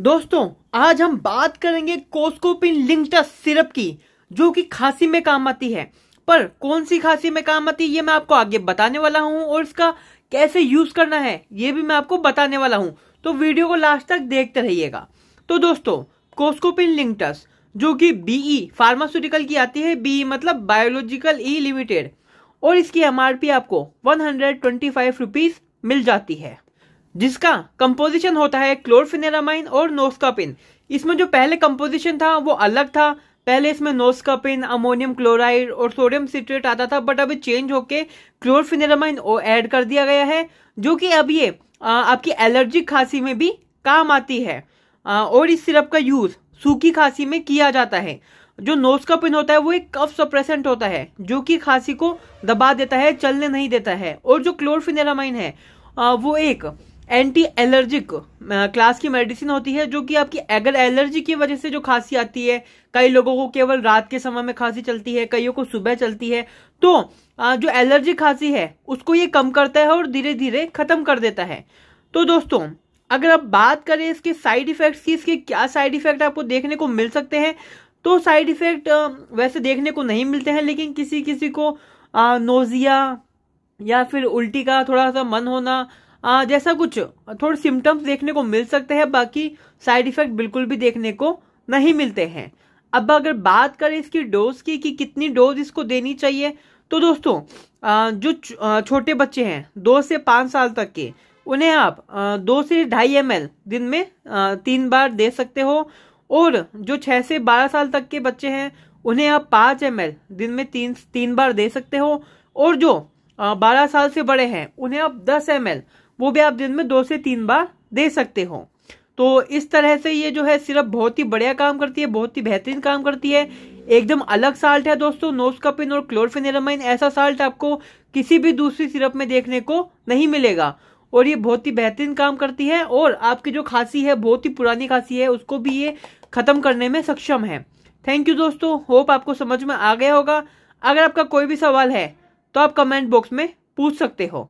दोस्तों आज हम बात करेंगे कोस्कोपिन लिंक्टस सिरप की जो कि खांसी में काम आती है पर कौन सी खांसी में काम आती है ये मैं आपको आगे बताने वाला हूँ और इसका कैसे यूज करना है ये भी मैं आपको बताने वाला हूँ तो वीडियो को लास्ट तक देखते रहिएगा तो दोस्तों कोस्कोपिन लिंक्टस जो कि बीई फार्मास्यूटिकल e, की आती है बीई e मतलब बायोलॉजिकल ई लिमिटेड और इसकी एमआरपी आपको वन हंड्रेड मिल जाती है जिसका कंपोजिशन होता है क्लोरफिनेरामाइन और नोस्कापिन इसमें जो पहले कंपोजिशन था वो अलग था पहले इसमें नोस्कापिन अमोनियम क्लोराइड और सोडियम सिट्रेट आता था बट अभी चेंज होके क्लोरफिनेरामाइन ऐड कर दिया गया है जो कि अब ये आपकी एलर्जिक खांसी में भी काम आती है और इस सिरप का यूज़ सूखी खांसी में किया जाता है जो नोस्कापिन होता है वो एक कफ सप्रेसेंट होता है जो कि खांसी को दबा देता है चलने नहीं देता है और जो क्लोरफिनेरामाइन है वो एक एंटी एलर्जिक क्लास की मेडिसिन होती है जो कि आपकी अगर एलर्जी की वजह से जो खांसी आती है कई लोगों को केवल रात के समय में खांसी चलती है कईयों को सुबह चलती है तो जो एलर्जी खांसी है उसको ये कम करता है और धीरे धीरे खत्म कर देता है तो दोस्तों अगर आप बात करें इसके साइड इफेक्ट्स की इसके क्या साइड इफेक्ट आपको देखने को मिल सकते हैं तो साइड इफेक्ट वैसे देखने को नहीं मिलते हैं लेकिन किसी किसी को नोजिया या फिर उल्टी का थोड़ा सा मन होना जैसा कुछ थोड़े सिम्टम्स देखने को मिल सकते हैं बाकी साइड इफेक्ट बिल्कुल भी देखने को नहीं मिलते हैं अब अगर बात करें इसकी डोज की कि कितनी डोज इसको देनी चाहिए तो दोस्तों जो छोटे बच्चे हैं दो से पाँच साल तक के उन्हें आप दो से ढाई एम दिन में तीन बार दे सकते हो और जो छः से बारह साल तक के बच्चे हैं उन्हें आप पाँच एम दिन में तीन तीन बार दे सकते हो और जो बारह साल से बड़े हैं उन्हें आप दस एम वो भी आप दिन में दो से तीन बार दे सकते हो तो इस तरह से ये जो है सिरप बहुत ही बढ़िया काम करती है बहुत ही बेहतरीन काम करती है एकदम अलग साल्ट है दोस्तों नोस्कापिन और क्लोरफिनेरामाइन ऐसा साल्ट आपको किसी भी दूसरी सिरप में देखने को नहीं मिलेगा और ये बहुत ही बेहतरीन काम करती है और आपकी जो खांसी है बहुत ही पुरानी खांसी है उसको भी ये ख़त्म करने में सक्षम है थैंक यू दोस्तों होप आपको समझ में आ गया होगा अगर आपका कोई भी सवाल है तो आप कमेंट बॉक्स में पूछ सकते हो